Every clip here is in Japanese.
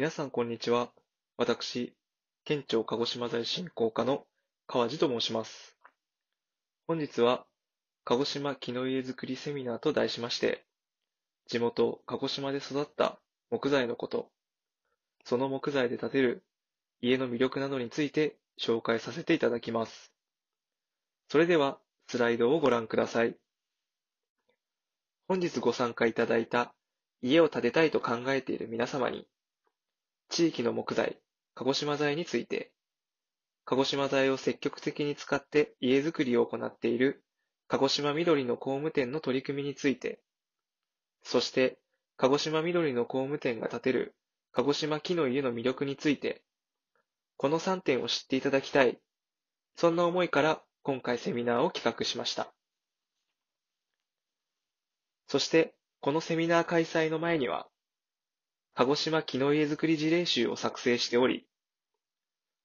皆さん、こんにちは。私、県庁鹿児島在振興課の川地と申します。本日は、鹿児島木の家づくりセミナーと題しまして、地元、鹿児島で育った木材のこと、その木材で建てる家の魅力などについて紹介させていただきます。それでは、スライドをご覧ください。本日ご参加いただいた家を建てたいと考えている皆様に地域の木材、鹿児島材について、鹿児島材を積極的に使って家づくりを行っている鹿児島緑の工務店の取り組みについて、そして鹿児島緑の工務店が建てる鹿児島木の家の魅力について、この3点を知っていただきたい。そんな思いから今回セミナーを企画しました。そして、このセミナー開催の前には、鹿児島木の家づくり事例集を作成しており、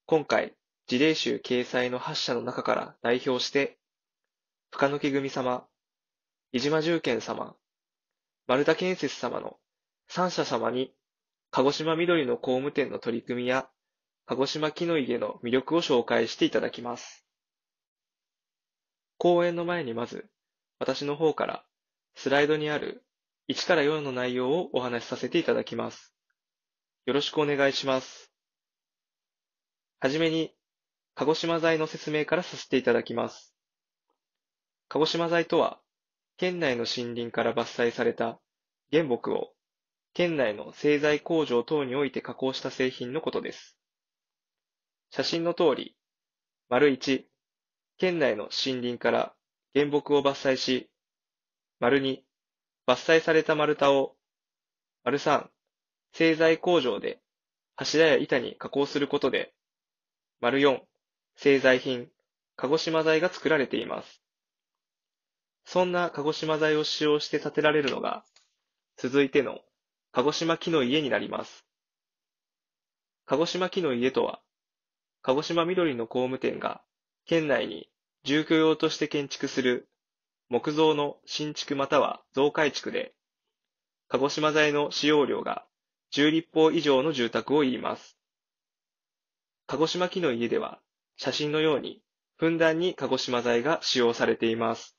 今回、事例集掲載の8社の中から代表して、深野木組様、伊島重建様、丸田建設様の3社様に、鹿児島緑の工務店の取り組みや、鹿児島木の家の魅力を紹介していただきます。講演の前にまず、私の方から、スライドにある1から4の内容をお話しさせていただきます。よろしくお願いします。はじめに、鹿児島材の説明からさせていただきます。鹿児島材とは、県内の森林から伐採された原木を県内の製材工場等において加工した製品のことです。写真の通り、丸1、県内の森林から原木を伐採し、丸2、伐採された丸太を、丸3、製材工場で柱や板に加工することで、丸4、製材品、鹿児島材が作られています。そんな鹿児島材を使用して建てられるのが、続いての鹿児島木の家になります。鹿児島木の家とは、鹿児島緑の工務店が県内に住居用として建築する木造の新築または増改築で、鹿児島材の使用量が10立方以上の住宅を言います。鹿児島木の家では、写真のように、ふんだんに鹿児島材が使用されています。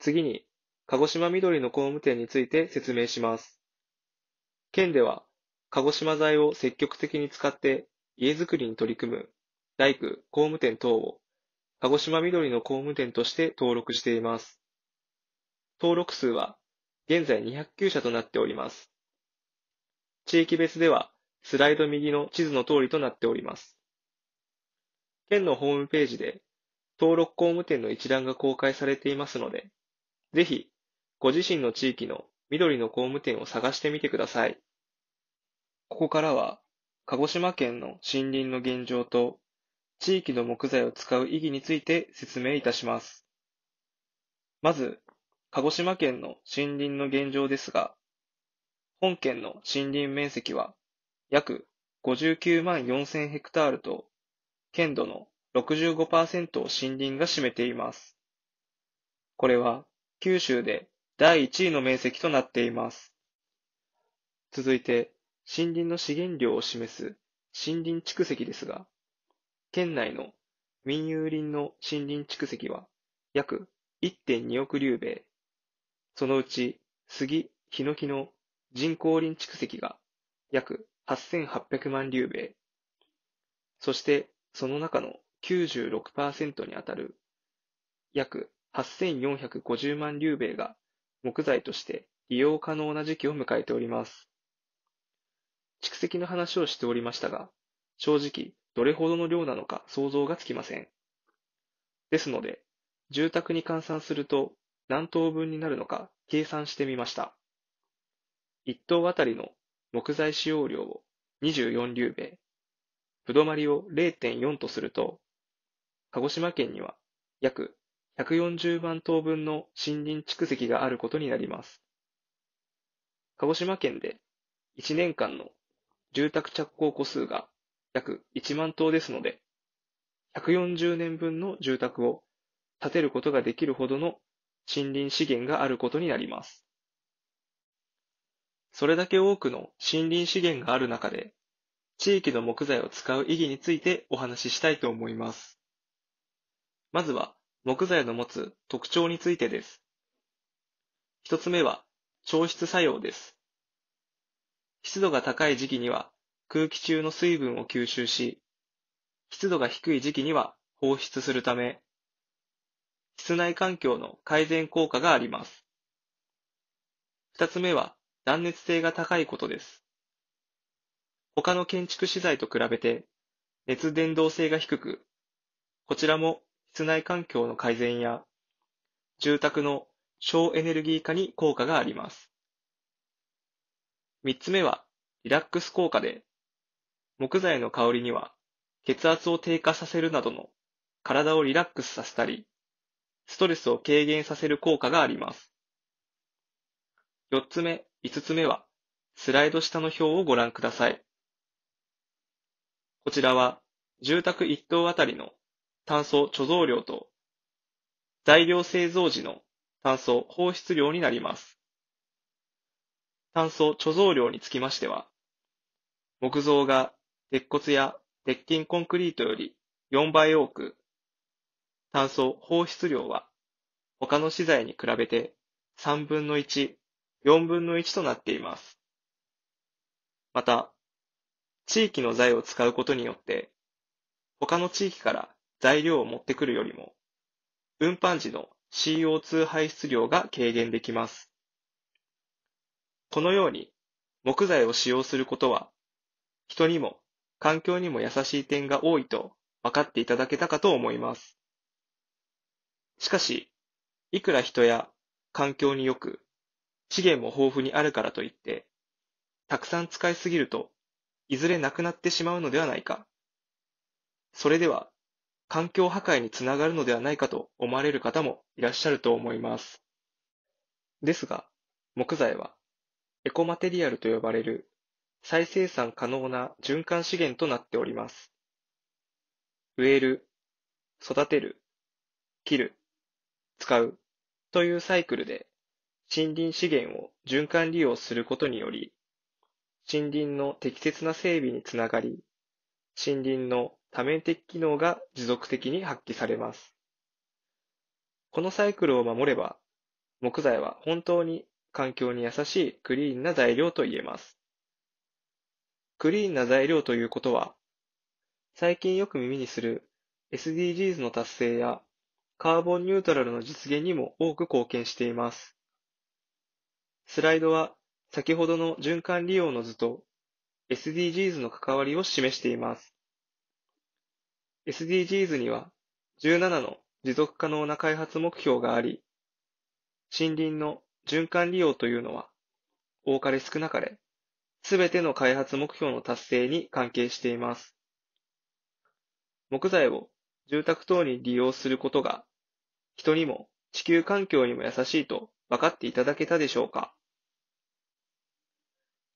次に、鹿児島緑の工務店について説明します。県では、鹿児島材を積極的に使って家づくりに取り組む大工工務店等を鹿児島緑の工務店として登録しています。登録数は現在209社となっております。地域別ではスライド右の地図の通りとなっております。県のホームページで登録工務店の一覧が公開されていますので、ぜひご自身の地域の緑の工務店を探してみてください。ここからは鹿児島県の森林の現状と地域の木材を使う意義について説明いたします。まず、鹿児島県の森林の現状ですが、本県の森林面積は約59万4000ヘクタールと、県土の65%を森林が占めています。これは九州で第1位の面積となっています。続いて、森林の資源量を示す森林蓄積ですが、県内の民有林の森林蓄積は約1.2億流米、そのうち杉、ヒノキの人工林蓄積が約8800万流米、そしてその中の96%にあたる約8450万流米が木材として利用可能な時期を迎えております。蓄積の話をしておりましたが、正直どれほどの量なのか想像がつきません。ですので、住宅に換算すると何等分になるのか計算してみました。1棟あたりの木材使用量を24流米、不止まりを0.4とすると、鹿児島県には約140万等分の森林蓄積があることになります。鹿児島県で1年間の住宅着工戸数が約1万棟ですので、140年分の住宅を建てることができるほどの森林資源があることになります。それだけ多くの森林資源がある中で、地域の木材を使う意義についてお話ししたいと思います。まずは、木材の持つ特徴についてです。一つ目は、調湿作用です。湿度が高い時期には空気中の水分を吸収し、湿度が低い時期には放出するため、室内環境の改善効果があります。二つ目は断熱性が高いことです。他の建築資材と比べて熱伝導性が低く、こちらも室内環境の改善や住宅の省エネルギー化に効果があります。三つ目はリラックス効果で、木材の香りには、血圧を低下させるなどの体をリラックスさせたり、ストレスを軽減させる効果があります。4つ目、5つ目は、スライド下の表をご覧ください。こちらは、住宅1棟あたりの炭素貯蔵量と、材料製造時の炭素放出量になります。炭素貯蔵量につきましては、木造が鉄骨や鉄筋コンクリートより4倍多く、炭素放出量は他の資材に比べて3分の1、4分の1となっています。また、地域の材を使うことによって、他の地域から材料を持ってくるよりも、運搬時の CO2 排出量が軽減できます。このように木材を使用することは、人にも環境にも優しい点が多いと分かっていただけたかと思います。しかし、いくら人や環境によく、資源も豊富にあるからといって、たくさん使いすぎると、いずれなくなってしまうのではないか。それでは、環境破壊につながるのではないかと思われる方もいらっしゃると思います。ですが、木材は、エコマテリアルと呼ばれる再生産可能な循環資源となっております。植える、育てる、切る、使うというサイクルで森林資源を循環利用することにより、森林の適切な整備につながり、森林の多面的機能が持続的に発揮されます。このサイクルを守れば、木材は本当に環境に優しいクリーンな材料と言えます。クリーンな材料ということは、最近よく耳にする SDGs の達成やカーボンニュートラルの実現にも多く貢献しています。スライドは先ほどの循環利用の図と SDGs の関わりを示しています。SDGs には17の持続可能な開発目標があり、森林の循環利用というのは多かれ少なかれすべての開発目標の達成に関係しています。木材を住宅等に利用することが、人にも地球環境にも優しいと分かっていただけたでしょうか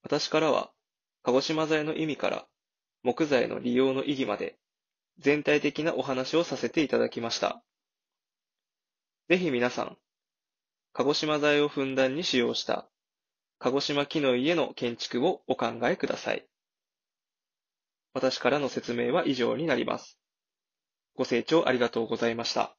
私からは、鹿児島材の意味から木材の利用の意義まで、全体的なお話をさせていただきました。ぜひ皆さん、鹿児島材をふんだんに使用した鹿児島木の家の建築をお考えください。私からの説明は以上になります。ご清聴ありがとうございました。